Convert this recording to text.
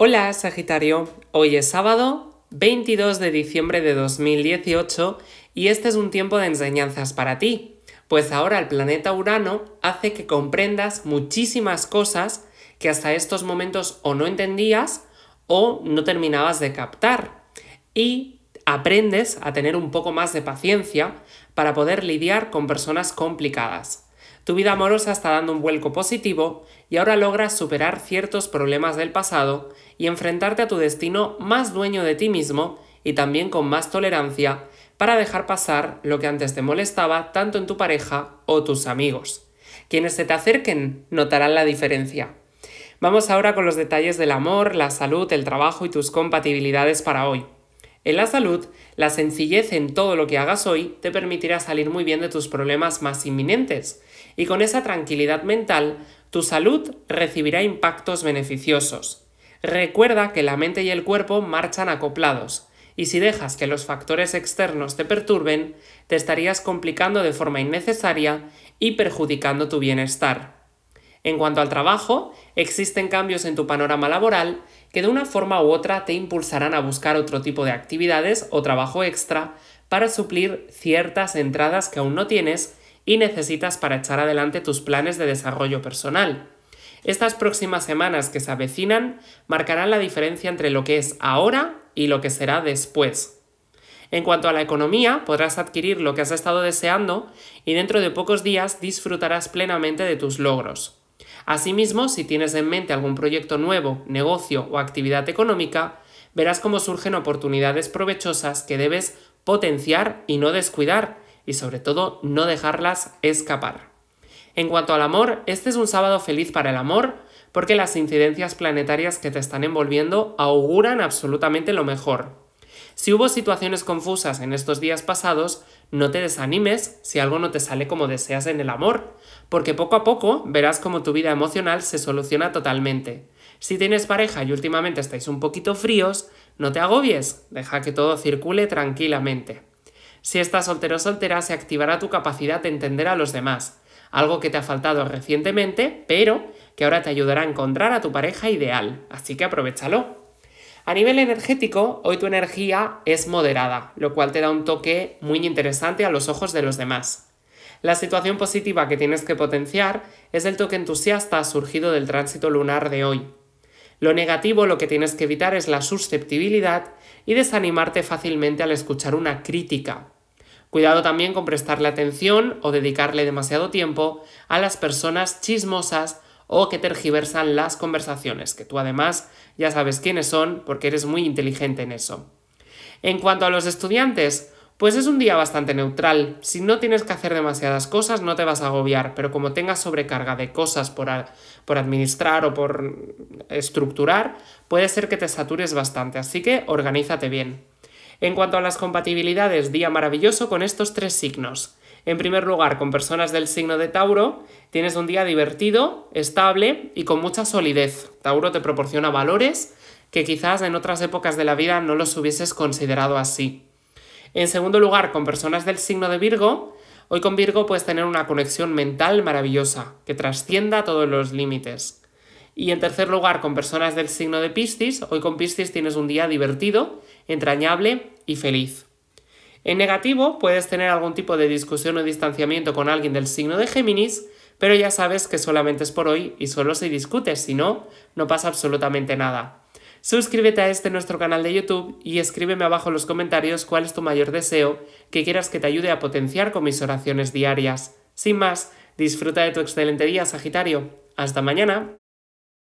Hola Sagitario, hoy es sábado 22 de diciembre de 2018 y este es un tiempo de enseñanzas para ti, pues ahora el planeta Urano hace que comprendas muchísimas cosas que hasta estos momentos o no entendías o no terminabas de captar y aprendes a tener un poco más de paciencia para poder lidiar con personas complicadas. Tu vida amorosa está dando un vuelco positivo y ahora logras superar ciertos problemas del pasado y enfrentarte a tu destino más dueño de ti mismo y también con más tolerancia para dejar pasar lo que antes te molestaba tanto en tu pareja o tus amigos. Quienes se te acerquen notarán la diferencia. Vamos ahora con los detalles del amor, la salud, el trabajo y tus compatibilidades para hoy. En la salud, la sencillez en todo lo que hagas hoy te permitirá salir muy bien de tus problemas más inminentes, y con esa tranquilidad mental, tu salud recibirá impactos beneficiosos. Recuerda que la mente y el cuerpo marchan acoplados, y si dejas que los factores externos te perturben, te estarías complicando de forma innecesaria y perjudicando tu bienestar. En cuanto al trabajo, existen cambios en tu panorama laboral que de una forma u otra te impulsarán a buscar otro tipo de actividades o trabajo extra para suplir ciertas entradas que aún no tienes y necesitas para echar adelante tus planes de desarrollo personal. Estas próximas semanas que se avecinan marcarán la diferencia entre lo que es ahora y lo que será después. En cuanto a la economía, podrás adquirir lo que has estado deseando y dentro de pocos días disfrutarás plenamente de tus logros. Asimismo, si tienes en mente algún proyecto nuevo, negocio o actividad económica, verás cómo surgen oportunidades provechosas que debes potenciar y no descuidar, y sobre todo no dejarlas escapar. En cuanto al amor, este es un sábado feliz para el amor, porque las incidencias planetarias que te están envolviendo auguran absolutamente lo mejor. Si hubo situaciones confusas en estos días pasados, no te desanimes si algo no te sale como deseas en el amor, porque poco a poco verás cómo tu vida emocional se soluciona totalmente. Si tienes pareja y últimamente estáis un poquito fríos, no te agobies, deja que todo circule tranquilamente. Si estás soltero o soltera, se activará tu capacidad de entender a los demás, algo que te ha faltado recientemente, pero que ahora te ayudará a encontrar a tu pareja ideal, así que aprovechalo. A nivel energético, hoy tu energía es moderada, lo cual te da un toque muy interesante a los ojos de los demás. La situación positiva que tienes que potenciar es el toque entusiasta surgido del tránsito lunar de hoy. Lo negativo lo que tienes que evitar es la susceptibilidad y desanimarte fácilmente al escuchar una crítica. Cuidado también con prestarle atención o dedicarle demasiado tiempo a las personas chismosas o que tergiversan las conversaciones, que tú además ya sabes quiénes son porque eres muy inteligente en eso. En cuanto a los estudiantes, pues es un día bastante neutral. Si no tienes que hacer demasiadas cosas, no te vas a agobiar, pero como tengas sobrecarga de cosas por, por, administrar o por estructurar, puede ser que te satures bastante, así que organízate bien. En cuanto a las compatibilidades, día maravilloso con estos tres signos. En primer lugar, con personas del signo de Tauro, tienes un día divertido, estable y con mucha solidez. Tauro te proporciona valores que quizás en otras épocas de la vida no los hubieses considerado así. En segundo lugar, con personas del signo de Virgo, hoy con Virgo puedes tener una conexión mental maravillosa, que trascienda todos los límites. Y en tercer lugar, con personas del signo de Piscis, hoy con Piscis tienes un día divertido, entrañable y feliz. En negativo, puedes tener algún tipo de discusión o distanciamiento con alguien del signo de Géminis, pero ya sabes que solamente es por hoy y solo se discute, si no, no pasa absolutamente nada. Suscríbete a este nuestro canal de YouTube y escríbeme abajo en los comentarios cuál es tu mayor deseo que quieras que te ayude a potenciar con mis oraciones diarias. Sin más, disfruta de tu excelente día, Sagitario. Hasta mañana.